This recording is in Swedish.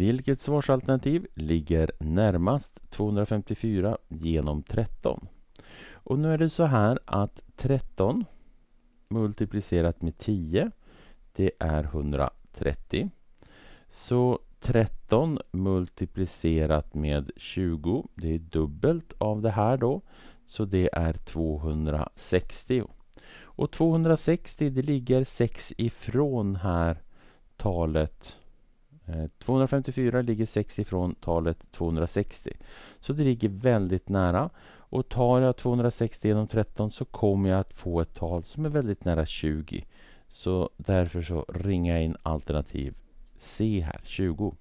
Vilket svarsalternativ ligger närmast 254 genom 13? Och nu är det så här att 13 multiplicerat med 10 det är 130. Så 13 multiplicerat med 20 det är dubbelt av det här då. Så det är 260. Och 260 det ligger 6 ifrån här talet 254 eh, ligger 6 ifrån talet 260. Så det ligger väldigt nära. Och tar jag 260 genom 13 så kommer jag att få ett tal som är väldigt nära 20. Så därför så ringar jag in alternativ C här, 20.